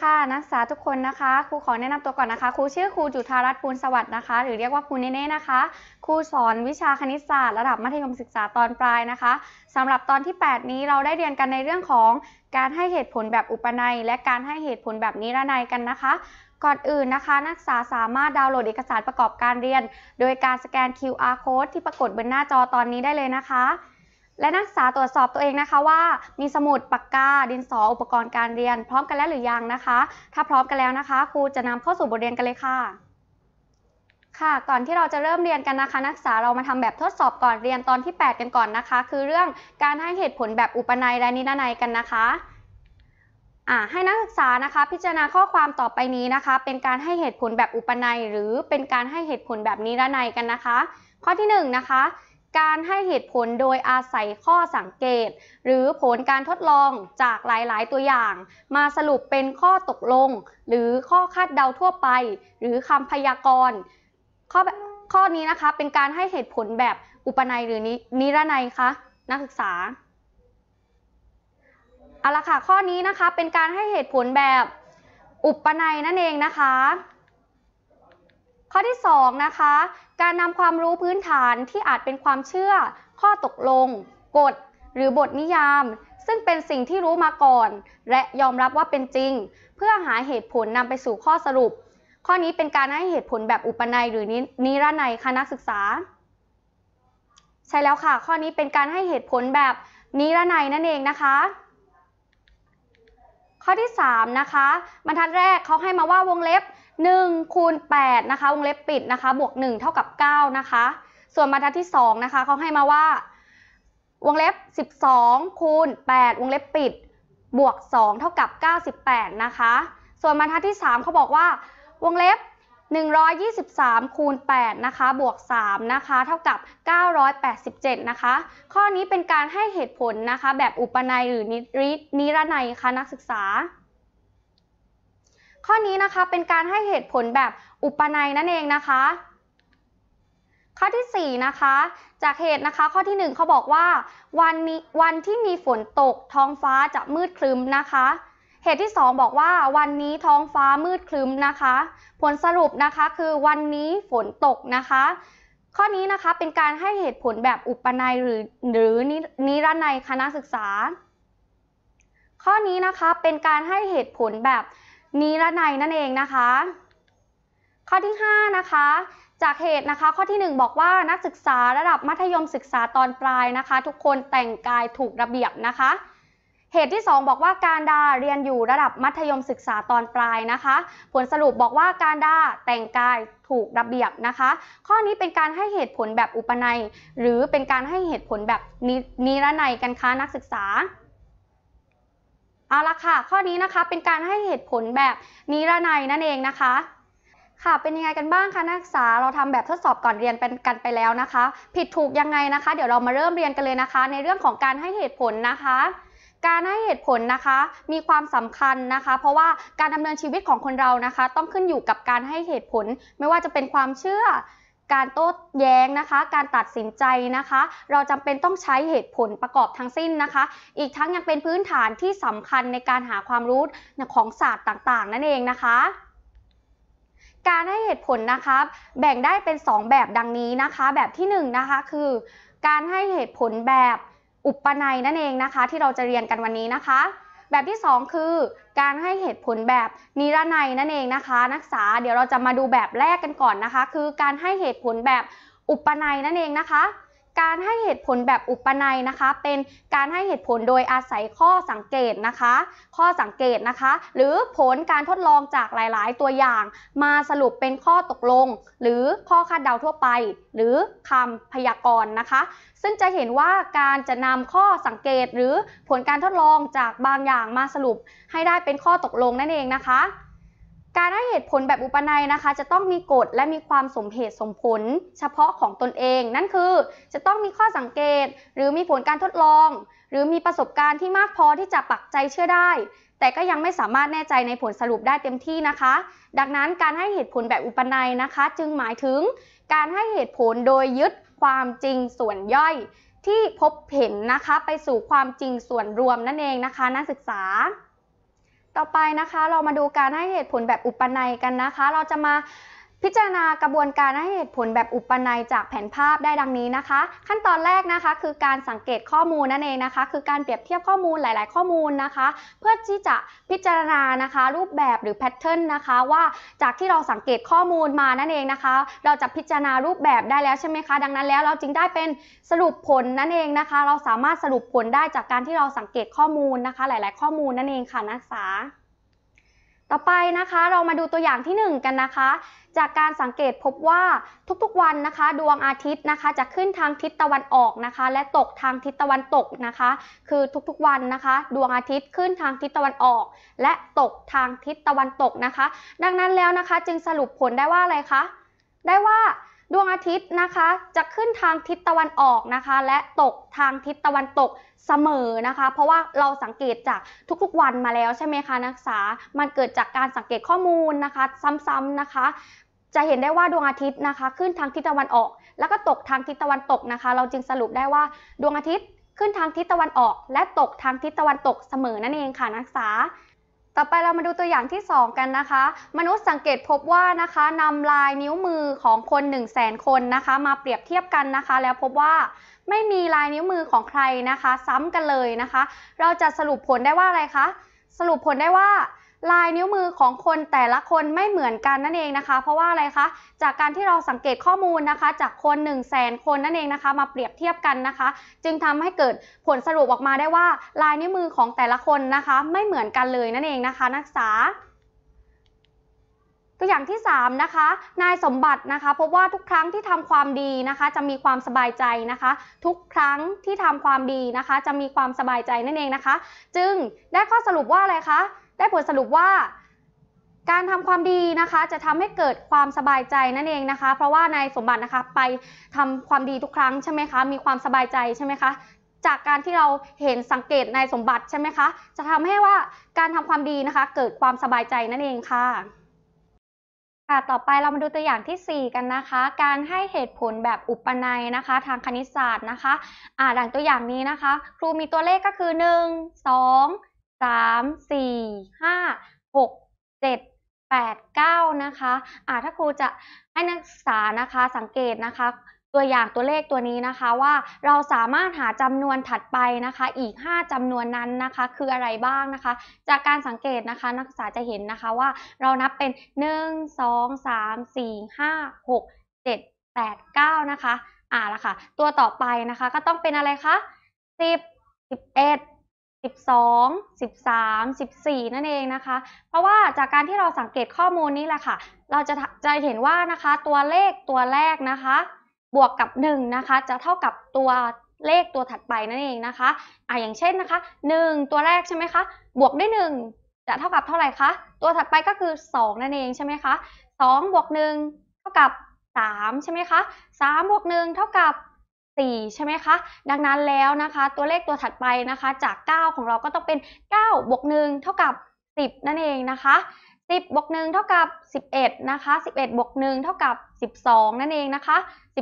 ค่ะนักศึกษาทุกคนนะคะ ครูขอแนะนำตัวก่อนนะคะ ครูชื่อครูจุธารัตน์ภูลสวัสดิ์นะคะ หรือเรียกว่าครูเน่ๆ่นะคะ ครูสอนวิชาคณิตศาสตร์ระดับมัธยมศึกษาตอนปลายนะคะ สำหรับตอนที่ 8 นี้เราได้เรียนกันในเรื่องของการให้เหตุผลแบบอุปนัย และการให้เหตุผลแบบนิรนัยกันนะคะ ก่อนอื่นนะคะนักศึกษาสามารถดาวน์โหลดเอกสารประกอบการเรียน โดยการสแกน QR code ที่ปรากฏบนหน้าจอตอนนี้ได้เลยนะคะและนักศึกษาตรวจสอบตัวเองนะคะว่า มีสมุดปากกาดินสออุปกรณ์การเรียน พร้อมกันแล้วหรือยังนะคะ ถ้าพร้อมกันแล้วนะคะครูจะนำเข้าสู่บทเรียนกันเลยค่ะ ค่ะก่อนที่เราจะเริ่มเรียนกันนะคะ นักศึกษาเรามาทำแบบทดสอบก่อนเรียนตอนที่ 8 กันก่อนนะคะ คือเรื่องการให้เหตุผลแบบอุปนัยและนิรนัยกันนะคะ ให้นักศึกษานะคะพิจารณาข้อความต่อไปนี้นะคะ เป็นการให้เหตุผลแบบอุปนัย หรือเป็นการให้เหตุผลแบบนิรนัยกันนะคะ ข้อที่1นนะคะการให้เหตุผลโดยอาศัยข้อสังเกต หรือผลการทดลองจากหลายๆ ตัวอย่าง มาสรุปเป็นข้อตกลง หรือข้อคาดเดาทั่วไป หรือคำพยากรณ์ข้อข้อนี้นะคะเป็นการให้เหตุผลแบบอุปนัยหรือนิรนัยคะนักศึกษาเอาละค่ะข้อนี้นะคะ เป็นการให้เหตุผลแบบอุปนัยนั่นเองนะคะข้อที่2นะคะ การนำความรู้พื้นฐานที่อาจเป็นความเชื่อ ข้อตกลง กฎ หรือบทนิยาม ซึ่งเป็นสิ่งที่รู้มาก่อน และยอมรับว่าเป็นจริง เพื่อหาเหตุผลนำไปสู่ข้อสรุป ข้อนี้เป็นการให้เหตุผลแบบอุปนัยหรือนิรนัยคณะศึกษา ใช่แล้วค่ะ ข้อนี้เป็นการให้เหตุผลแบบนิรนัยนั่นเองนะคะ ข้อที่3นะคะบรรทัดแรกเขาให้มาว่าวงเล็บ1คูณ8นะคะวงเล็บปิดนะคะบวก1เท่ากับ9นะคะ ส่วน บรรทัดที่2นะคะเขาให้มาว่า วงเล็บ 12คูณ8วงเล็บปิดบวก2เท่ากับ 98 นะคะ ส่วน บรรทัดที่ 3 เขาบอกว่า วงเล็บ 123คูณ8นะคะบวก3นะคะเท่ากับ987 นะคะ ข้อนี้เป็นการให้เหตุผล นะคะ แบบอุปนัยหรือนิรนัยคะนักศึกษาข้อนี้นะคะเป็นการให้เหตุผลแบบอุปนัยนั่นเองนะคะข้อที่4นะคะ จากเหตุนะคะ ข้อที่1เขาบอกว่าวันนี้วันที่มีฝนตก ท้องฟ้าจะมืดครึ้มนะคะ เหตุที่ 2 บอกว่าวันนี้ท้องฟ้ามืดครึ้มนะคะ ผลสรุปนะคะ คือวันนี้ฝนตกนะคะข้อนี้นะคะเป็นการให้เหตุผลแบบอุปนัยหรือหรือนิรนัยคณะศึกษา ข้อนี้นะคะ เป็นการให้เหตุผลแบบนิรนัยนั่นเองนะคะ ข้อที่5นะคะจากเหตุนะคะข้อที่ 1 บอกว่านักศึกษาระดับมัธยมศึกษาตอนปลายนะคะ ทุกคนแต่งกายถูกระเบียบนะคะ เหตุที่ 2 บอกว่าการดาเรียนอยู่ระดับมัธยมศึกษาตอนปลายนะคะ ผลสรุปบอกว่าการดาแต่งกายถูกระเบียบนะคะ ข้อนี้เป็นการให้เหตุผลแบบอุปนัย หรือเป็นการให้เหตุผลแบบนิรนัยกันคะนักศึกษาเอาละค่ะข้อนี้นะคะเป็นการให้เหตุผลแบบนิรนัยนั่นเองนะคะค่ะเป็นยังไงกันบ้างคะนักศึกษาเราทำแบบทดสอบก่อนเรียนเป็นกันไปแล้วนะคะ ผิดถูกยังไงนะคะ เดี๋ยวเรามาเริ่มเรียนกันเลยนะคะ ในเรื่องของการให้เหตุผลนะคะ การให้เหตุผลนะคะมีความสำคัญนะคะ เพราะว่าการดำเนินชีวิตของคนเรานะคะ ต้องขึ้นอยู่กับการให้เหตุผลไม่ว่าจะเป็นความเชื่อการโต้แย้งนะคะ การตัดสินใจนะคะ เราจำเป็นต้องใช้เหตุผลประกอบทั้งสิ้นนะคะ อีกทั้งยังเป็นพื้นฐานที่สำคัญในการหาความรู้ของศาสตร์ต่างๆ นั่นเองนะคะ การให้เหตุผลนะคะแบ่งได้เป็น 2 แบบดังนี้นะคะ แบบที่1นนะคะ คือ การให้เหตุผลแบบอุปนัยนั่นเองนะคะ ที่เราจะเรียนกันวันนี้นะคะแบบที่ 2 คือการให้เหตุผลแบบนิรนัยนั่นเองนะคะ นักศึกษาเดี๋ยวเราจะมาดูแบบแรกกันก่อนนะคะ คือการให้เหตุผลแบบอุปนัยนั่นเองนะคะการให้เหตุผลแบบอุปนัยนะคะ เป็นการให้เหตุผลโดยอาศัยข้อสังเกตนะคะ ข้อสังเกตนะคะ หรือผลการทดลองจากหลายๆ ตัวอย่าง มาสรุปเป็นข้อตกลง หรือข้อคาดเดาทั่วไป หรือคำพยากรณ์นะคะ ซึ่งจะเห็นว่าการจะนำข้อสังเกต หรือผลการทดลองจากบางอย่างมาสรุปให้ได้เป็นข้อตกลงนั่นเองนะคะการให้เหตุผลแบบอุปนัยนะคะ จะต้องมีกฎและมีความสมเหตุสมผลเฉพาะของตนเองนั่นคือจะต้องมีข้อสังเกต หรือมีผลการทดลอง หรือมีประสบการณ์ที่มากพอที่จะปักใจเชื่อได้ แต่ก็ยังไม่สามารถแน่ใจในผลสรุปได้เต็มที่นะคะ ดังนั้นการให้เหตุผลแบบอุปนัยนะคะ จึงหมายถึง การให้เหตุผลโดยยึดความจริงส่วนย่อย ที่พบเห็นนะคะไปสู่ความจริงส่วนรวมนั่นเองนะคะ นักศึกษาต่อไปนะคะเรามาดูการให้เหตุผลแบบอุปนัยกันนะคะเราจะมาพิจารณากระบวนการให้เหตุผลแบบอุปนัยจากแผนภาพได้ดังนี้นะคะ ขั้นตอนแรกนะคะ คือการสังเกตข้อมูลนั่นเองนะคะ คือการเปรียบเทียบข้อมูลหลาย ๆ ข้อมูลนะคะ เพื่อที่จะพิจารณานะคะรูปแบบหรือแพทเทิร์นนะคะ ว่าจากที่เราสังเกตข้อมูลมานั่นเองนะคะ เราจะพิจารณารูปแบบได้แล้วใช่ไหมคะ ดังนั้นแล้วเราจึงได้เป็นสรุปผลนั่นเองนะคะ เราสามารถสรุปผลได้จากการที่เราสังเกตข้อมูลนะคะ หลาย ๆ ข้อมูลนั่นเองค่ะนักศึกษาต่อไปนะคะเรามาดูตัวอย่างที่ 1 กันนะคะ จากการสังเกตพบว่าทุกๆวันนะคะ ดวงอาทิตย์นะคะจะขึ้นทางทิศตะวันออกนะคะ และตกทางทิศตะวันตกนะคะ คือทุกๆวันนะคะ ดวงอาทิตย์ขึ้นทางทิศตะวันออก และตกทางทิศตะวันตกนะคะ ดังนั้นแล้วนะคะ จึงสรุปผลได้ว่าอะไรคะได้ว่าดวงอาทิตย์นะคะ จะขึ้นทางทิศตะวันออกนะคะ และตกทางทิศตะวันตกเสมอนะคะ เพราะว่าเราสังเกตจากทุกๆวันมาแล้วใช่ไหมคะนักศึกษามันเกิดจากการสังเกตข้อมูลนะคะ ซ้ำๆนะคะ จะเห็นได้ว่าดวงอาทิตย์นะคะ ขึ้นทางทิศตะวันออก แล้วก็ตกทางทิศตะวันตกนะคะ เราจึงสรุปได้ว่า ดวงอาทิตย์ ขึ้นทางทิศตะวันออก และตกทางทิศตะวันตกเสมอ นั่นเองค่ะนักศึกษาต่อไปเรามาดูตัวอย่างที่ 2 กันนะคะ มนุษย์สังเกตพบว่านะคะนำลายนิ้วมือของคน 1 0 0 0 0นคนนะคะ มาเปรียบเทียบกันนะคะ แล้วพบว่าไม่มีลายนิ้วมือของใครนะคะ ซ้ำกันเลยนะคะ เราจะสรุปผลได้ว่าอะไรคะสรุปผลได้ว่าลายนิ้วมือของคนแต่ละคนไม่เหมือนกันนั่นเองนะคะ เพราะว่าอะไรคะ จากการที่เราสังเกตข้อมูลนะคะ จากคน 1 0 0 0 0แคนนั่นเองนะคะ มาเปรียบเทียบกันนะคะ จึงทำให้เกิดผลสรุปออกมาได้ว่า ลายนิ้วมือของแต่ละคนนะคะ ไม่เหมือนกันเลยนั่นเองนะคะนักศึกษา ตัวอย่างที่ 3 นะคะ นายสมบัตินะคะพบว่าทุกครั้งที่ทำความดีนะคะ จะมีความสบายใจนะคะ ทุกครั้งที่ทำความดีนะคะ จะมีความสบายใจนั่นเองนะคะ จึงได้ข้อสรุปว่าอะไรคะได้ผลสรุปว่าการทำความดีนะคะจะทำให้เกิดความสบายใจนั่นเองนะคะ เพราะว่านายสมบัตินะคะไปทำความดีทุกครั้งใช่ไหมคะมีความสบายใจใช่ไหมคะจากการที่เราเห็นสังเกตนายสมบัติใช่ไหมคะจะทำให้ว่าการทำความดีนะคะเกิดความสบายใจนั่นเองค่ะค่ะต่อไปเรามาดูตัวอย่างที่ 4 กันนะคะการให้เหตุผลแบบอุปนัยนะคะทางคณิตศาสตร์นะคะอ่าดังตัวอย่างนี้นะคะ ครูมีตัวเลขก็คือ 1 2สามสี่ห้าหกเจ็ดแปดเก้านะคะอ่าถ้าครูจะให้นักศึกษานะคะ สังเกตนะคะ ตัวอย่างตัวเลขตัวนี้นะคะว่าเราสามารถหาจำนวนถัดไปนะคะ อีก 5 จำนวนนั้นนะคะ คืออะไรบ้างนะคะ จากการสังเกตนะคะนักศึกษาจะเห็นนะคะว่าเรานับเป็น 1 2 3 4 5 6 7 8 9 นะคะอ่าละค่ะตัวต่อไปนะคะ ก็ต้องเป็นอะไรคะ 10 11 12 13 14 นั่นเองนะคะ เพราะว่าจากการที่เราสังเกตข้อมูลนี้แหละค่ะ เราจะจะเห็นว่านะคะตัวเลขตัวแรกนะคะ บวกกับ1นะคะจะเท่ากับตัวเลขตัวถัดไปนั่นเองนะคะอ่ะอย่างเช่นนะคะ1ตัวแรกใช่ไหมคะบวกด้วย1จะเท่ากับเท่าไหร่คะตัวถัดไปก็คือ 2นั่นเองใช่ไหมคะ2บวก1เท่ากับ3ใช่ไหมคะ3บวก1เท่ากับ4ใช่ไหมคะดังนั้นแล้วนะคะตัวเลขตัวถัดไปนะคะจาก 9 ของเราก็ต้องเป็น 9บวก1เท่ากับ10 นั่นเองนะคะ 10บวก1เท่ากับ11 นะคะ 11บวก1เท่ากับ12 นั่นเองนะคะ 12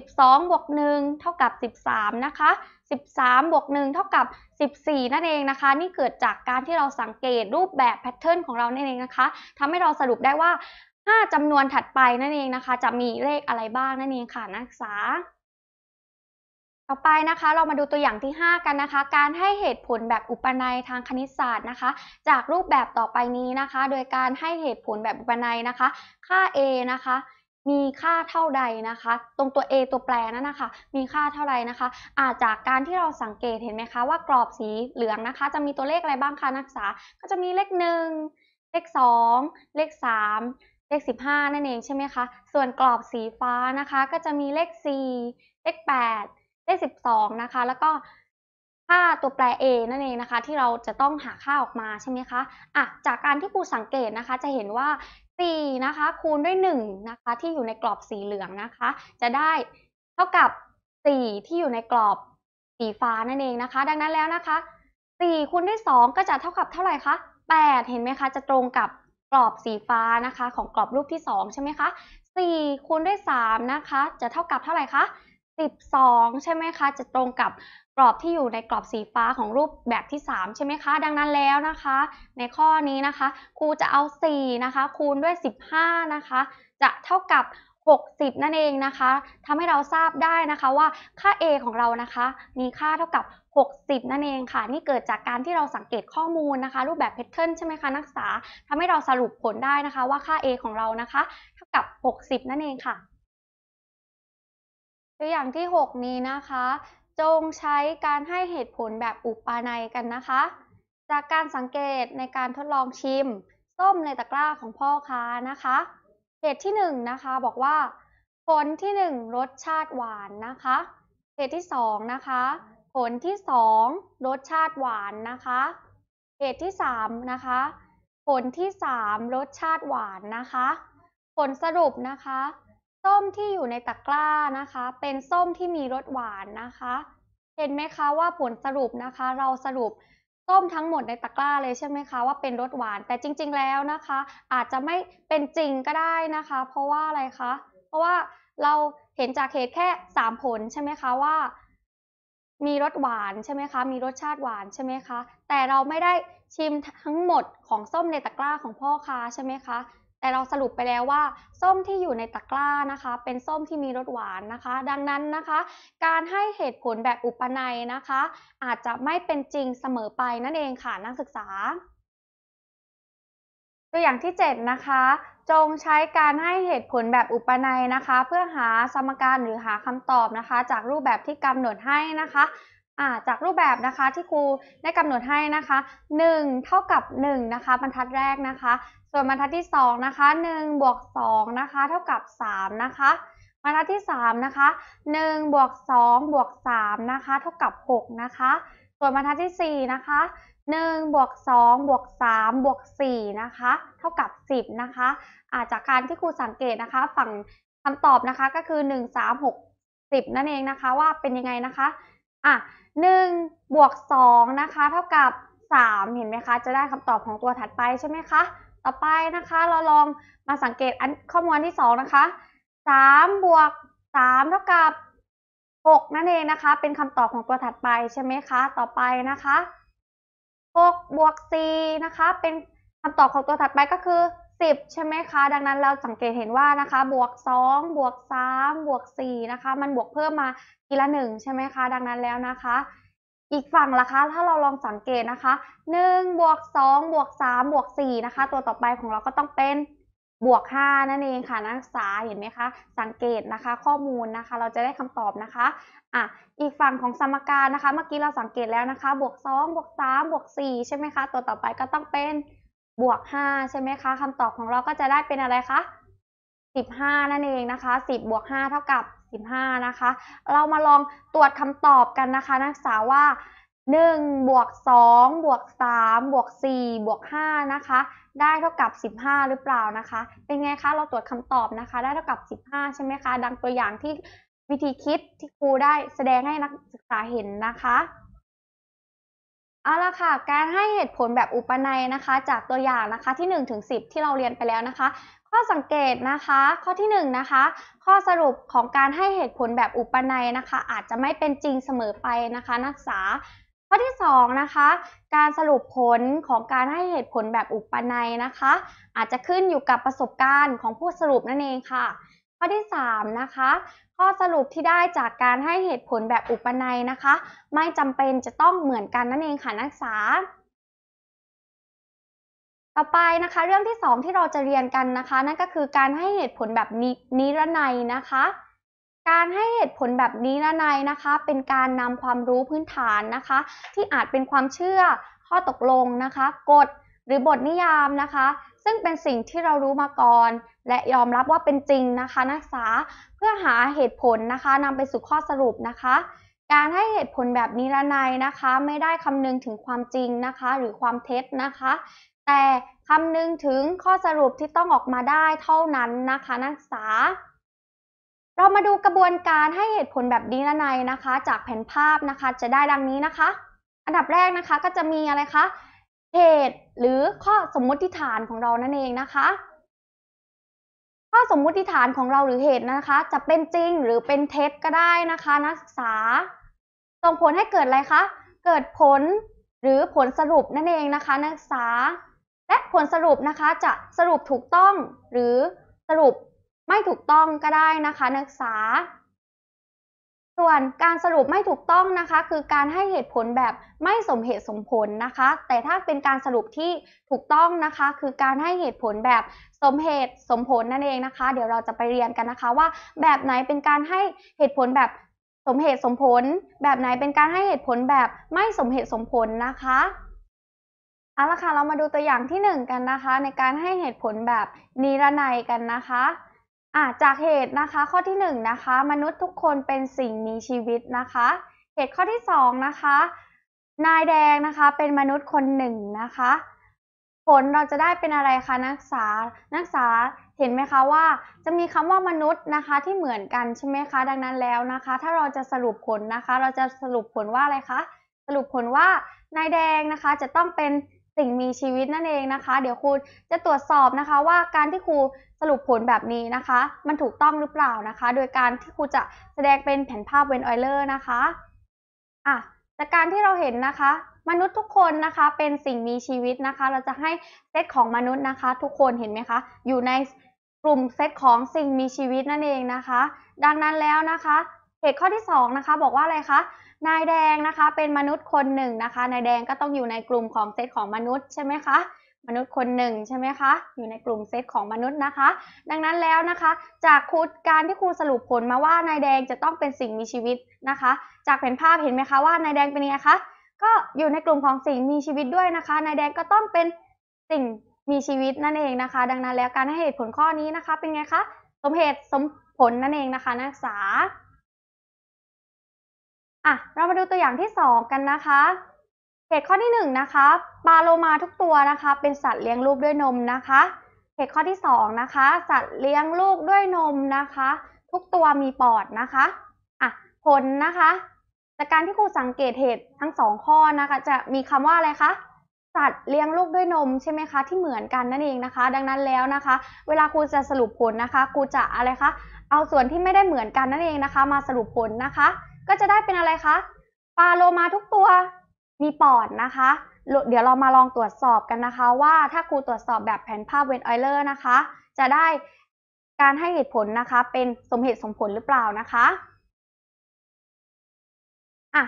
บวก1เท่ากับ13นะคะ13บวก1เท่ากับ14 นั่นเองนะคะ นี่เกิดจากการที่เราสังเกตรูปแบบแพทเทิร์นของเรานั่นเองนะคะทำให้เราสรุปได้ว่า 5จำนวนถัดไปนั่นเองนะคะ จะมีเลขอะไรบ้างนั่นเองค่ะนักศึกษาต่อไปนะคะ เรามาดูตัวอย่างที่ 5 กันนะคะการให้เหตุผลแบบอุปนัยทางคณิตศาสตร์นะคะจากรูปแบบต่อไปนี้นะคะโดยการให้เหตุผลแบบอุปนัยนะคะ ค่า a นะคะมีค่าเท่าใดนะคะตรงตัว a ตัวแปรนั่นนะคะมีค่าเท่าไรนะคะอาจากการที่เราสังเกตเห็นไหมคะว่ากรอบสีเหลืองนะคะจะมีตัวเลขอะไรบ้างคะนักศึกษา ก็จะมีเลขหนึ่งเลขสองเลขสามเลข 15 นั่นเองใช่ไหมคะส่วนกรอบสีฟ้านะคะก็จะมีเลข4เลข 8ได้องนะคะแล้วก็ค่าตัวแปร a นั่นเองนะคะที่เราจะต้องหาค่าออกมาใช่ไหมคะอ่ะจากการที่ครูสังเกตนะคะจะเห็นว่า4นะคะคูณด้วย1นะคะที่อยู่ในกรอบสีเหลืองนะคะจะได้เท่ากับ 4 ที่อยู่ในกรอบสีฟ้านั่นเองนะคะ ดังนั้นแล้วนะคะ4คูณด้วย2 ก็จะเท่ากับเท่าไหร่คะ8 เห็นไหมคะจะตรงกับกรอบสีฟ้านะคะของกรอบรูปที่2ใช่ไหมคะ4คูณด้วย3นะคะจะเท่ากับเท่าไหร่คะ12 ใช่ไหมคะ จะตรงกับกรอบที่อยู่ในกรอบสีฟ้าของรูปแบบที่ 3 ใช่ไหมคะดังนั้นแล้วนะคะ ในข้อนี้นะคะครูจะเอา 4 นะคะ คูณด้วย15นะคะจะเท่ากับ 60 นั่นเองนะคะทำให้เราทราบได้นะคะว่าค่า a ของเรานะคะ มีค่าเท่ากับ 60 นั่นเองค่ะ นี่เกิดจากการที่เราสังเกตข้อมูลนะคะ รูปแบบแพทเทิร์นใช่ไหมคะนักศึกษาทำให้เราสรุปผลได้นะคะว่าค่า a ของเรานะคะ เท่ากับ 60 นั่นเองค่ะตัวอย่างที่ 6 นี้นะคะ จงใช้การให้เหตุผลแบบอุปาในกันนะคะ จากการสังเกตในการทดลองชิมส้มในตะกร้าของพ่อค้านะคะ เหตุที่ 1 นะคะบอกว่า ผลที่ 1 รสชาติหวานนะคะ เหตุที่ 2 นะคะ ผลที่ 2 รสชาติหวานนะคะ เหตุที่ 3 นะคะ ผลที่ 3 รสชาติหวานนะคะ ผลสรุปนะคะส้มที่อยู่ในตะกร้านะคะ เป็นส้มที่มีรสหวานนะคะ เห็นไหมคะว่าผลสรุปนะคะ เราสรุปส้มทั้งหมดในตะกร้าเลยใช่ไหมคะว่าเป็นรสหวานแต่จริงๆแล้วนะคะ อาจจะไม่เป็นจริงก็ได้นะคะ เพราะว่าอะไรคะเพราะว่าเราเห็นจากเหตุแค่ 3 ผลใช่ไหมคะว่า มีรสหวานใช่ไหมคะมีรสชาติหวานใช่ไหมคะแต่เราไม่ได้ชิมทั้งหมดของส้มในตะกร้าของพ่อค้าใช่ไหมคะแต่เราสรุปไปแล้วว่า ส้มที่อยู่ในตะกร้านะคะ เป็นส้มที่มีรสหวานนะคะ ดังนั้นนะคะ การให้เหตุผลแบบอุปนัยนะคะ อาจจะไม่เป็นจริงเสมอไปนั่นเองค่ะนักศึกษา ตัวอย่างที่7นะคะ จงใช้การให้เหตุผลแบบอุปนัยนะคะ เพื่อหาสมการหรือหาคำตอบนะคะ จากรูปแบบที่กำหนดให้นะคะอจากรูปแบบนะคะที่ครูได้กำหนดให้นะคะ1เท่ากับ1นะคะบรรทัดแรกนะคะ ส่วนบรรทัดที่2นะคะ1บวก2นะคะเท่ากับ3นะคะบรรทัดที่3นะคะ1บวก2บวก3นะคะเท่ากับ6นะคะส่วนบรรทัดที่4นะคะ1บวก2บวก3บวก4นะคะเท่ากับ10นะคะอาจากการที่ครูสังเกตนะคะฝั่งคำตอบนะคะก็คือ1 3 6 10นั่นเองนะคะว่าเป็นยังไงนะคะอ่ะ1 บวก2นะคะเท่ากับ 3 เห็นไหมคะจะได้คำตอบของตัวถัดไปใช่ไหมคะต่อไปนะคะเราลองมาสังเกตอันข้อมูลที่ 2 นะคะ3บวก3เท่ากับ6นั่นเองนะคะเป็นคำตอบของตัวถัดไปใช่ไหมคะต่อไปนะคะ6บวก4นะคะเป็นคำตอบของตัวถัดไปก็คือ10ใช่ไหมคะดังนั้นเราสังเกตเห็นว่านะคะบวก2บวก3บวก4นะคะมันบวกเพิ่มมาทีละ1 ใช่ไหมคะดังนั้นแล้วนะคะ อีกฝั่งล่ะคะถ้าเราลองสังเกตนะคะ1บวก2บวก3บวก4นะคะตัวต่อไปของเราก็ต้องเป็นบวก5นั่นเองค่ะนักศึกษาเห็นไหมคะสังเกตนะคะข้อมูลนะคะเราจะได้คำตอบนะคะอ่ะอีกฝั่งของสมการนะคะ เมื่อกี้เราสังเกตแล้วนะคะบวก2บวก3บวก4ใช่ไหมคะตัวต่อไปก็ต้องเป็นบวก5ใช่ไหมคะคำตอบของเราก็จะได้เป็นอะไรคะ 15นั่นเองนะคะ 10 บวก 5 เท่ากับ 15 นะคะ เรามาลองตรวจคำตอบกันนะคะ นักศึกษาว่า 1 บวก 2 บวก 3 บวก4บวก 5 นะคะ ได้เท่ากับ 15 หรือเปล่านะคะ เป็นไงคะเราตรวจคำตอบนะคะ ได้เท่ากับ 15 ใช่ไหมคะดังตัวอย่างที่วิธีคิดที่ครูได้แสดงให้นักศึกษาเห็นนะคะเอาละค่ะ การให้เหตุผลแบบอุปนัยนะคะ จากตัวอย่างนะคะที่1ถึง10 ที่เราเรียนไปแล้วนะคะ ข้อสังเกตนะคะ ข้อที่1นนะคะ ข้อสรุปของการให้เหตุผลแบบอุปนัยนะคะอาจจะไม่เป็นจริงเสมอไปนะคะ นักศึกษา ข้อที่2นะคะ การสรุปผลของการให้เหตุผลแบบอุปนัยนะคะ อาจจะขึ้นอยู่กับประสบการณ์ของผู้สรุปนั่นเองค่ะข้อที่3นะคะข้อสรุปที่ได้จากการให้เหตุผลแบบอุปนัยนะคะ ไม่จำเป็นจะต้องเหมือนกันนั่นเองค่ะนักศึกษา ต่อไปนะคะเรื่องที่ 2 ที่เราจะเรียนกันนะคะ นั่นก็คือการให้เหตุผลแบบนิรนัยนะคะ การให้เหตุผลแบบนิรนัยนะคะ เป็นการนำความรู้พื้นฐานนะคะ ที่อาจเป็นความเชื่อข้อตกลงนะคะกฎ หรือบทนิยามนะคะ ซึ่งเป็นสิ่งที่เรารู้มาก่อนและยอมรับว่าเป็นจริงนะคะนักศึกษาเพื่อหาเหตุผลนะคะนำไปสู่ข้อสรุปนะคะ การให้เหตุผลแบบนิรนายนะคะ ไม่ได้คำนึงถึงความจริงนะคะ หรือความเท็จนะคะ แต่คำนึงถึงข้อสรุปที่ต้องออกมาได้เท่านั้นนะคะนักศึกษา เรามาดูกระบวนการให้เหตุผลแบบนิรนายนะคะ จากแผนภาพนะคะ จะได้ดังนี้นะคะ อันดับแรกนะคะก็จะมีอะไรคะเหตุหรือข้อสมมติฐานของเรานั่นเองนะคะถ้าสมมุติฐานของเราหรือเหตุนะคะ จะเป็นจริงหรือเป็นเท็จก็ได้นะคะนักศึกษาส่งผลให้เกิดอะไรคะเกิดผลหรือผลสรุปนั่นเองนะคะนักศึกษา และผลสรุปนะคะจะสรุปถูกต้องหรือสรุปไม่ถูกต้องก็ได้นะคะ นักศึกษาส่วนการสรุปไม่ถูกต้องนะคะ คือการให้เหตุผลแบบไม่สมเหตุสมผลนะคะ แต่ถ้าเป็นการสรุปที่ถูกต้องนะคะ คือการให้เหตุผลแบบสมเหตุสมผลนั่นเองนะคะ เดี๋ยวเราจะไปเรียนกันนะคะว่า แบบไหนเป็นการให้เหตุผลแบบสมเหตุสมผล แบบไหนเป็นการให้เหตุผลแบบไม่สมเหตุสมผลนะคะเอาละค่ะเรามาดูตัวอย่างที่ 1 กันนะคะ ในการให้เหตุผลแบบนิรนัยกันนะคะอ่จากเหตุนะคะข้อที่1นนะคะมนุษย์ทุกคนเป็นสิ่งมีชีวิตนะคะ เหตุข้อที่2นะคะนายแดงนะคะเป็นมนุษย์คนหนึ่งนะคะ ผลเราจะได้เป็นอะไรคะนักศานักศึกษาเห็นไหมคะว่า จะมีคำว่ามนุษย์นะคะที่เหมือนกันใช่ไหมคะดังนั้นแล้วนะคะถ้าเราจะสรุปผลนะคะเราจะสรุปผลว่าอะไรคะสรุปผลว่า นายแดงนะคะจะต้องเป็นสิ่งมีชีวิตนั่นเองนะคะ เดี๋ยวคุณจะตรวจสอบนะคะว่าการที่ครูสรุปผลแบบนี้นะคะ มันถูกต้องหรือเปล่านะคะโดยการที่ครูจะแสดงเป็นแผนภาพเวนออยเลอร์นะคะ อ่ะจากการที่เราเห็นนะคะ มนุษย์ทุกคนนะคะเป็นสิ่งมีชีวิตนะคะ เราจะให้เซตของมนุษย์นะคะทุกคนเห็นไหมคะ อยู่ในกลุ่มเซตของสิ่งมีชีวิตนั่นเองนะคะ ดังนั้นแล้วนะคะ เหตุข้อที่2นะคะบอกว่าอะไรคะนายแดงนะคะเป็นมนุษย์คนหนึ่งนะคะ นายแดงก็ต้องอยู่ในกลุ่มของเซตของมนุษย์ใช่ไหมคะมนุษย์คนหนึ่งใช่ไหมคะอยู่ในกลุ่มเซตของมนุษย์นะคะ ดังนั้นแล้วนะคะ จากคูการที่ครูสรุปผลมาว่า นายแดงจะต้องเป็นสิ่งมีชีวิตนะคะ จากแผนภาพเห็นไหมคะว่านายแดงเป็นยังไงคะก็อยู่ในกลุ่มของสิ่งมีชีวิตด้วยนะคะ นายแดงก็ต้องเป็นสิ่งมีชีวิตนั่นเองนะคะ ดังนั้นแล้วการให้เหตุผลข้อนี้นะคะเป็นไงคะสมเหตุสมผลนั่นเองนะคะนักศึกษาอ่ะเรามาดูตัวอย่างที่ 2 กันนะคะ เหตุข้อที่1นนะคะปลาโลมาทุกตัวนะคะ เป็นสัตว์เลี้ยงลูกด้วยนมนะคะ เหตุข้อที่2นะคะ สัตว์เลี้ยงลูกด้วยนมนะคะ ทุกตัวมีปอดนะคะอ่ะผลนะคะจากการที่ครูสังเกตเหตุทั้งสองข้อนะคะ จะมีคำว่าอะไรคะสัตว์เลี้ยงลูกด้วยนมใช่ไหมคะที่เหมือนกันนั่นเองนะคะ ดังนั้นแล้วนะคะ เวลาครูจะสรุปผลนะคะครูจะอะไรคะเอาส่วนที่ไม่ได้เหมือนกันนั่นเองนะคะ มาสรุปผลนะคะก็จะได้เป็นอะไรคะปลาโลมาทุกตัวมีปอดนะคะเดี๋ยวเรามาลองตรวจสอบกันนะคะ ว่าถ้าครูตรวจสอบแบบแผนภาพเวนไอเลอร์นะคะ จะได้การให้เหตุผลนะคะ เป็นสมเหตุสมผลหรือเปล่านะคะ อ่ะ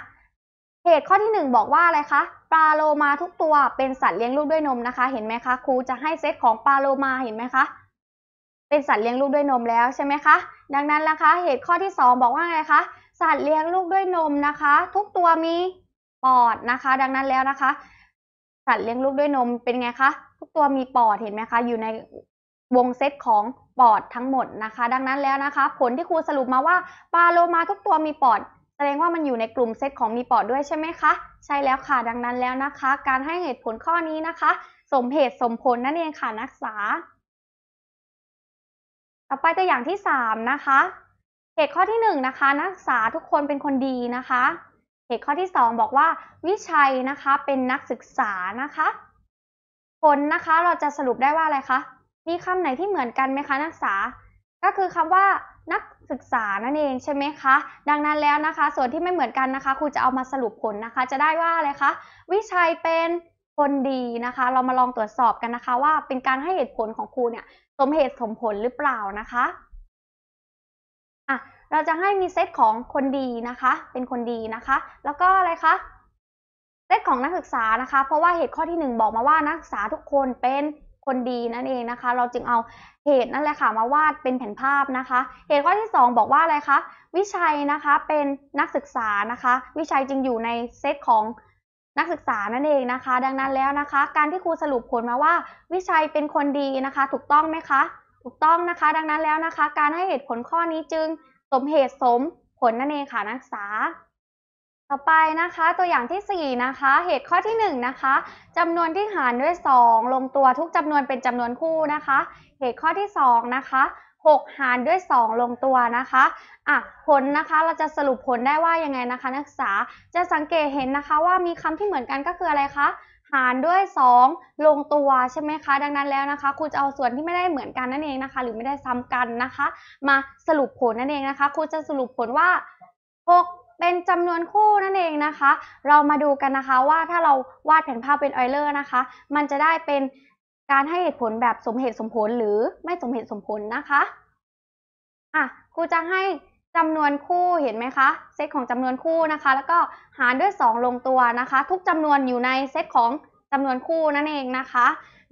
เหตุข้อที่1บอกว่าอะไรคะปลาโลมาทุกตัวเป็นสัตว์เลี้ยงลูกด้วยนมนะคะ เห็นไหมคะครูจะให้เซตของปลาโลมาเห็นไหมคะเป็นสัตว์เลี้ยงลูกด้วยนมแล้วใช่ไหมคะดังนั้นนะคะ เหตุข้อที่2บอกว่าไงคะสัตว์เลี้ยงลูกด้วยนมนะคะ ทุกตัวมีปอดนะคะ ดังนั้นแล้วนะคะ สัตว์เลี้ยงลูกด้วยนมเป็นไงคะทุกตัวมีปอดเห็นไหมคะอยู่ในวงเซตของปอดทั้งหมดนะคะ ดังนั้นแล้วนะคะ ผลที่ครูสรุปมาว่าปลาโลมาทุกตัวมีปอด แสดงว่ามันอยู่ในกลุ่มเซตของมีปอดด้วยใช่ไหมคะใช่แล้วค่ะดังนั้นแล้วนะคะ การให้เหตุผลข้อนี้นะคะ สมเหตุสมผลนั่นเองค่ะนักศึกษา ต่อไปตัวอย่างที่3นะคะเหตุข้อที่1นนะคะนักศึกษาทุกคนเป็นคนดีนะคะ เหตุข้อที่ 2 บอกว่าวิชัยนะคะ เป็นนักศึกษานะคะ ผลนะคะเราจะสรุปได้ว่าอะไรคะมีคำไหนที่เหมือนกันไหมคะนักศึกษา ก็คือคำว่า นักศึกษานั่นเองใช่ไหมคะดังนั้นแล้วนะคะ ส่วนที่ไม่เหมือนกันนะคะครูจะเอามาสรุปผลนะคะ จะได้ว่าอะไรคะวิชัยเป็นคนดีนะคะ เรามาลองตรวจสอบกันนะคะ ว่าเป็นการให้เหตุผลของครูเนี่ยสมเหตุสมผลหรือเปล่านะคะอะเราจะให้มีเซตของคนดีนะคะ เป็นคนดีนะคะ แล้วก็อะไรคะ เซตของนักศึกษานะคะ เพราะว่าเหตุข้อที่ 1 บอกมาว่านักศึกษาทุกคนเป็นคนดีนั่นเองนะคะ เราจึงเอาเหตุนั่นแหละค่ะมาวาดเป็นแผนภาพนะคะ เหตุข้อที่ 2 บอกว่าอะไรคะ วิชัยนะคะเป็นนักศึกษานะคะ วิชัยจึงอยู่ในเซตของนักศึกษานั่นเองนะคะ ดังนั้นแล้วนะคะ การที่ครูสรุปผลมาว่า วิชัยเป็นคนดีนะคะ ถูกต้องไหมคะถูกต้องนะคะดังนั้นแล้วนะคะการให้เหตุผลข้อนี้จึงสมเหตุสมผลนั่นเองค่ะนักศึกษา ต่อไปนะคะตัวอย่างที่ 4 นะคะ เหตุข้อที่1นะคะจำนวนที่หารด้วย 2 ลงตัวทุกจำนวนเป็นจำนวนคู่นะคะ เหตุข้อที่2นะคะ6 หารด้วย 2 ลงตัวนะคะอ่ะผลนะคะเราจะสรุปผลได้ว่ายังไงนะคะ นักศึกษาจะสังเกตเห็นนะคะว่ามีคำที่เหมือนกันก็คืออะไรคะหารด้วย2ลงตัวใช่ไหมคะ ดังนั้นแล้วนะคะครูจะเอาส่วนที่ไม่ได้เหมือนกันนั่นเองนะคะ หรือไม่ได้ซ้ำกันนะคะ มาสรุปผลนั่นเองนะคะครูจะสรุปผลว่า6เป็นจำนวนคู่นั่นเองนะคะ เรามาดูกันนะคะว่าถ้าเราวาดแผนภาพเป็นออยเลอร์นะคะ มันจะได้เป็นการให้เหตุผลแบบสมเหตุสมผลหรือไม่สมเหตุสมผลนะคะอ่ะครูจะให้จำนวนคู่เห็นไหมคะเซตของจำนวนคู่นะคะ แล้วก็หารด้วย 2 ลงตัวนะคะ ทุกจำนวนอยู่ในเซตของจำนวนคู่นั่นเองนะคะ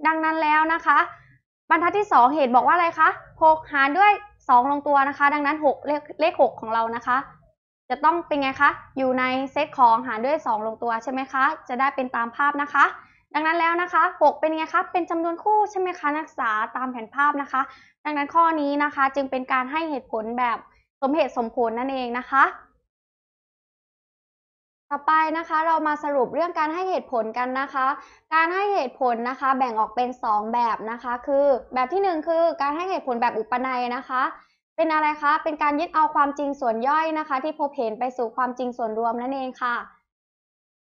ดังนั้นแล้วนะคะ บรรทัดที่ 2 เหตุบอกว่าอะไรคะ6หารด้วย 2 ลงตัวนะคะดังนั้น6เลขเลข6ของเรานะคะจะต้องเป็นไงคะอยู่ในเซตของหารด้วย 2 ลงตัวใช่ไหมคะจะได้เป็นตามภาพนะคะ ดังนั้นแล้วนะคะ6เป็นไงคะเป็นจำนวนคู่ใช่ไหมคะนักศึกษาตามแผนภาพนะคะ ดังนั้นข้อนี้นะคะจึงเป็นการให้เหตุผลแบบสมเหตุสมผลนั่นเองนะคะ ต่อไปนะคะเรามาสรุปเรื่องการให้เหตุผลกันนะคะ การให้เหตุผลนะคะแบ่งออกเป็น 2 แบบนะคะคือแบบที่ 1 คือการให้เหตุผลแบบอุปนัยนะคะ เป็นอะไรคะเป็นการยึดเอาความจริงส่วนย่อยนะคะ ที่พบเห็นไปสู่ความจริงส่วนรวมนั่นเองค่ะ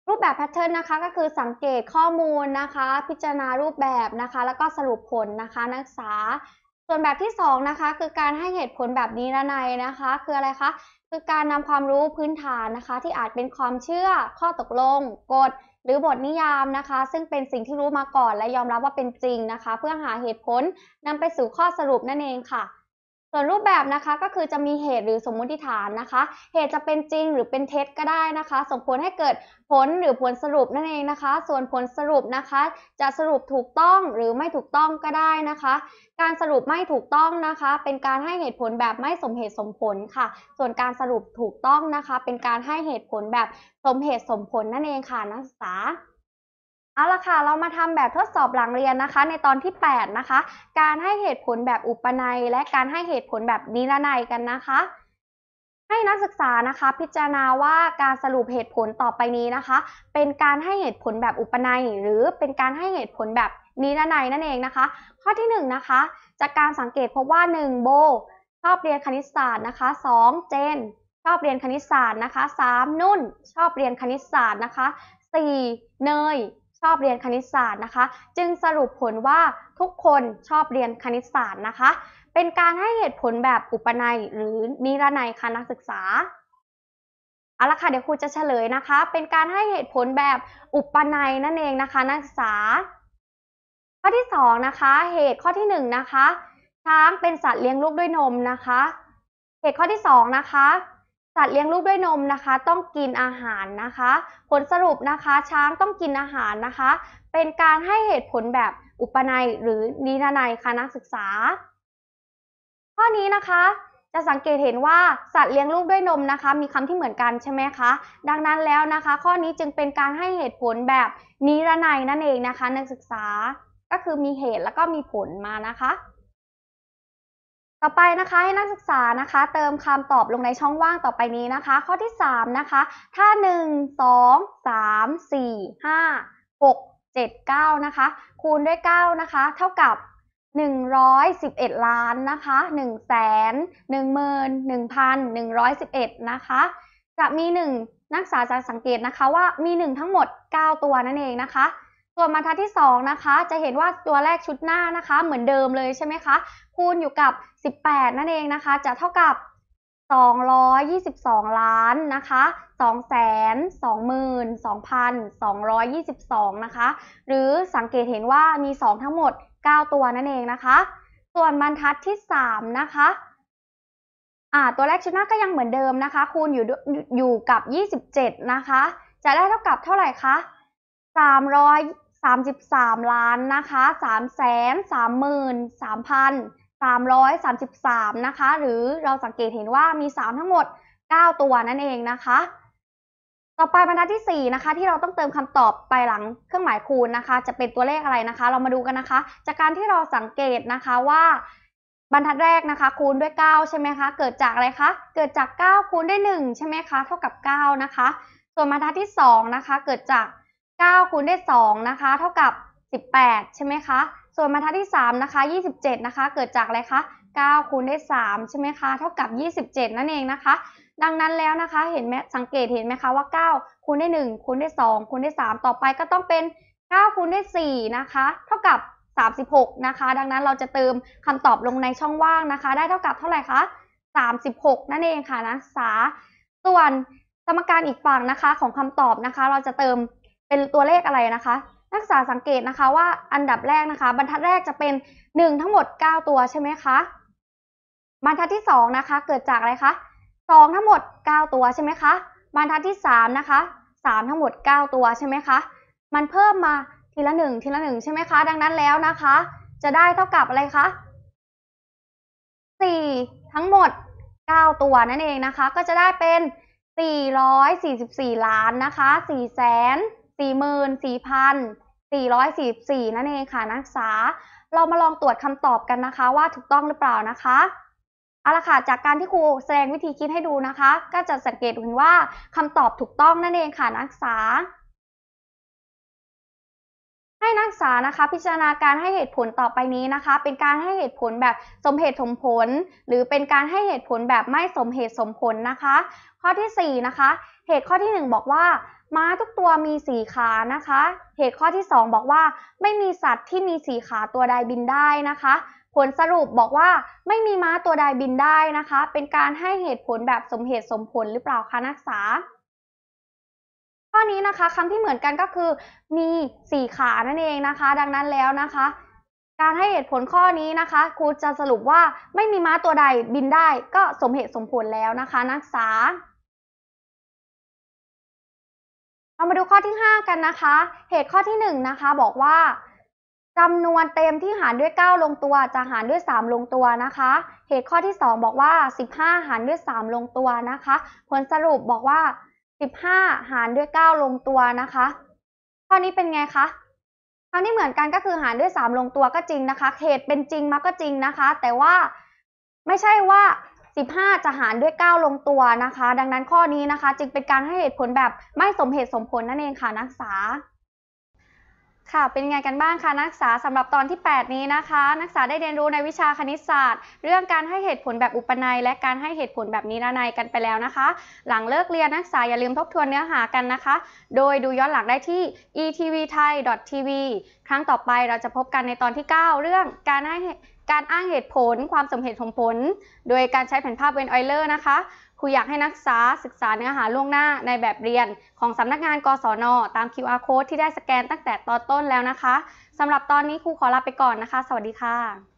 รูปแบบแพทเทิร์นนะคะก็คือสังเกตข้อมูลนะคะ พิจารณารูปแบบนะคะแล้วก็สรุปผลนะคะนักศึกษาส่วนแบบที่ 2 นะคะ คือการให้เหตุผลแบบนี้ละในนะคะ คืออะไรคะ คือการนำความรู้พื้นฐานนะคะ ที่อาจเป็นความเชื่อข้อตกลงกฎ หรือบทนิยามนะคะ ซึ่งเป็นสิ่งที่รู้มาก่อนและยอมรับว่าเป็นจริงนะคะ เพื่อหาเหตุผลนำไปสู่ข้อสรุปนั่นเองค่ะส่วนรูปแบบนะคะก็คือจะมีเหตุหรือสมมุติฐานนะคะ เหตุจะเป็นจริงหรือเป็นเท็จก็ได้นะคะส่งผลให้เกิดผลหรือผลสรุปนั่นเองนะคะ ส่วนผลสรุปนะคะ จะสรุปถูกต้องหรือไม่ถูกต้องก็ได้นะคะ การสรุปไม่ถูกต้องนะคะเป็นการให้เหตุผลแบบไม่สมเหตุสมผลค่ะ ส่วนการสรุปถูกต้องนะคะ เป็นการให้เหตุผลแบบสมเหตุสมผลนั่นเองค่ะนักศึกษาเอาละค่ะเรามาทำแบบทดสอบหลังเรียนนะคะในตอนที่8นะคะการให้เหตุผลแบบอุปนัย และการให้เหตุผลแบบนิรนัยกันนะคะ ให้นักศึกษานะคะพิจารณาว่าการสรุปเหตุผลต่อไปนี้นะคะเป็นการให้เหตุผลแบบอุปนัย หรือเป็นการให้เหตุผลแบบนิรนัยนั่นเองนะคะข้อที่1นะคะจากการสังเกตพบว่า1โบชอบเรียนคณิตศาสตร์นะคะ2เจนชอบเรียนคณิตศาสตร์นะคะ3นุ่น ชอบเรียนคณิตศาสตร์นะคะ4เนยชอบเรียนคณิตศาสตร์นะคะ จึงสรุปผลว่าทุกคนชอบเรียนคณิตศาสตร์นะคะ เป็นการให้เหตุผลแบบอุปนัยหรือนิรนัยคณะศึกษาเอาละค่ะเดี๋ยวครูจะเฉลยนะคะ เป็นการให้เหตุผลแบบอุปนัยนั่นเองนะคะนักศึกษา ข้อที่ 2 นะคะ เหตุข้อที่ 1นนะคะช้างเป็นสัตว์เลี้ยงลูกด้วยนมนะคะ เหตุข้อที่ 2 นะคะสัตว์เลี้ยงลูกด้วยนมนะคะ ต้องกินอาหารนะคะ ผลสรุปนะคะ ช้างต้องกินอาหารนะคะ เป็นการให้เหตุผลแบบอุปนัยหรือนิทนัยคณะศึกษา ข้อนี้นะคะ จะสังเกตเห็นว่าสัตว์เลี้ยงลูกด้วยนมนะคะ มีคำที่เหมือนกันใช่ไหมคะดังนั้นแล้วนะคะ ข้อนี้จึงเป็นการให้เหตุผลแบบนิรนัยนั่นเองนะคะ นักศึกษาก็คือมีเหตุแล้วก็มีผลมานะคะต่อไปนะคะให้นักศึกษานะคะเติมคำตอบลงในช่องว่างต่อไปนี้นะคะ ข้อที่ 3 นะคะ ถ้า 1 2 3 4 5 6 7 9 นะคะ คูณด้วย 9 นะคะ เท่ากับ 111 ล้านนะคะ 1 1 1 1 111นะคะ จะมี1นักศึกษาจะสังเกตนะคะว่ามี 1 ทั้งหมด 9 ตัวนั่นเองนะคะส่วนบรรทัดที่2 นะคะ จะเห็นว่าตัวแรกชุดหน้านะคะ เหมือนเดิมเลยใช่ไหมคะคูณอยู่กับ 18 นั่นเองนะคะจะเท่ากับ 222 ล้านนะคะ2 2 2 2,222นะคะหรือสังเกตเห็นว่ามี 2 ทั้งหมด 9 ตัวนั่นเองนะคะ ส่วนบรรทัดที่ 3 นะคะ อ่า ตัวแรกชุดหน้าก็ยังเหมือนเดิมนะคะคูณอยู่อยู่กับ 27นะคะจะได้เท่ากับเท่าไหร่คะ3อย33ล้านนะคะ3 3 3 3 333นะคะหรือเราสังเกตเห็นว่ามี 3 ทั้งหมด 9 ตัวนั่นเองนะคะ ต่อไปบรรทัดที่4นะคะที่เราต้องเติมคำตอบไปหลังเครื่องหมายคูณนะคะ จะเป็นตัวเลขอะไรนะคะ เรามาดูกันนะคะ จากการที่เราสังเกตนะคะว่าบรรทัดแรกนะคะคูณด้วย9ใช่ไหมคะเกิดจากอะไรคะเกิดจาก 9 คูณด้วย1ใช่ไหมคะเท่ากับ9นะคะส่วนบรรทัดที่2นะคะเกิดจาก9คูณด้วย2นะคะเท่ากับ 18ใช่ไหมคะส่วนบรรทัดที่3นะคะ27นะคะเกิดจากอะไรคะ9คูณด้วย3ใช่ไหมคะเท่ากับ 27นั่นเองนะคะดังนั้นแล้วนะคะเห็นไหมสังเกตเห็นไหมคะว่า9คูณด้วย1คูณด้วย2คูณด้วย3ต่อไปก็ต้องเป็น9คูณด้วย4นะคะเท่ากับ 36นะคะดังนั้นเราจะเติมคำตอบลงในช่องว่างนะคะ ได้เท่ากับเท่าไหร่คะ36 นั่นเองค่ะนะสาส่วนสมการอีกฝั่งนะคะของคำตอบนะคะเราจะเติมเป็นตัวเลขอะไรนะคะ นักศึกษาสังเกตนะคะว่าอันดับแรกนะคะ บรรทัดแรกจะเป็น1 ทั้งหมด 9 ตัวใช่ไหมคะ บรรทัดที่ 2 นะคะ เกิดจากอะไรคะ 2 ทั้งหมด 9 ตัวใช่ไหมคะ บรรทัดที่ 3 นะคะ 3 ทั้งหมด 9 ตัวใช่ไหมคะ มันเพิ่มมาทีละ1ทีละ1ใช่ไหมคะดังนั้นแล้วนะคะ จะได้เท่ากับอะไรคะ4 ทั้งหมด 9 ตัวนั่นเองนะคะ ก็จะได้เป็น 444 ล้านนะคะ4แสน44,444 นั่นเองค่ะ นักศึกษา เรามาลองตรวจคำตอบกันนะคะ ว่าถูกต้องหรือเปล่านะคะเอาละค่ะจากการที่ครูแสดงวิธีคิดให้ดูนะคะ ก็จะสังเกตเห็นว่าคำตอบถูกต้องนั่นเองค่ะ นักศึกษาให้นักศึกษานะคะพิจารณาการให้เหตุผลต่อไปนี้นะคะ เป็นการให้เหตุผลแบบสมเหตุสมผล หรือเป็นการให้เหตุผลแบบไม่สมเหตุสมผลนะคะ ข้อที่4นะคะ เหตุข้อที่1บอกว่าม้าทุกตัวมีสีขานะคะ เหตุข้อที่ 2 บอกว่าไม่มีสัตว์ที่มีสีขาตัวใดบินได้นะคะ ผลสรุปบอกว่าไม่มีม้าตัวใดบินได้นะคะ เป็นการให้เหตุผลแบบสมเหตุสมผลหรือเปล่าคะนักศึกษาข้อนี้นะคะคำที่เหมือนกันก็คือมีสี่ขานั่นเองนะคะดังนั้นแล้วนะคะการให้เหตุผลข้อนี้นะคะครูจะสรุปว่าไม่มีม้าตัวใดบินได้ก็สมเหตุสมผลแล้วนะคะนักศึกษา เรามาดูข้อที่ 5 กันนะคะ เหตุข้อที่1นะคะบอกว่าจำนวนเต็มที่หารด้วย 9 ลงตัวจะหารด้วย3ลงตัวนะคะเหตุข้อที่2บอกว่า15หารด้วย3ลงตัวนะคะผลสรุปบอกว่า15หารด้วย9ลงตัวนะคะ ข้อนี้เป็นไงคะคอนี้เหมือนกันก็คือหารด้วย3ลงตัวก็จริงนะคะ เหตุเป็นจริงมาก็จริงนะคะ แต่ว่าไม่ใช่ว่า15จะหารด้วย9ลงตัวนะคะ ดังนั้นข้อนี้นะคะจึงเป็นการให้เหตุผลแบบไม่สมเหตุสมผลนั่นเองค่ะนักศึกษาค่ะ เป็นไงกันบ้างคะ นักศึกษาสำหรับตอนที่ 8 นี้นะคะ นักศึกษาได้เรียนรู้ในวิชาคณิตศาสตร์ เรื่องการให้เหตุผลแบบอุปนัย และการให้เหตุผลแบบนิรนัยกันไปแล้วนะคะ หลังเลิกเรียนนักศึกษาอย่าลืมทบทวนเนื้อหากันนะคะ โดยดูย้อนหลังได้ที่ etvthai.tv ครั้งต่อไปเราจะพบกันในตอนที่ 9 เรื่องการให้การอ้างเหตุผลความสมเหตุสมผลโดยการใช้แผนภาพเวนออยเลอร์นะคะครูอยากให้นักศึกษาศึกษาเนื้อหาล่วงหน้าในแบบเรียนของสำนักงานกศน ตาม QR code ที่ได้สแกนตั้งแต่ตอนต้นแล้วนะคะ สำหรับตอนนี้ครูขอลาไปก่อนนะคะ สวัสดีค่ะ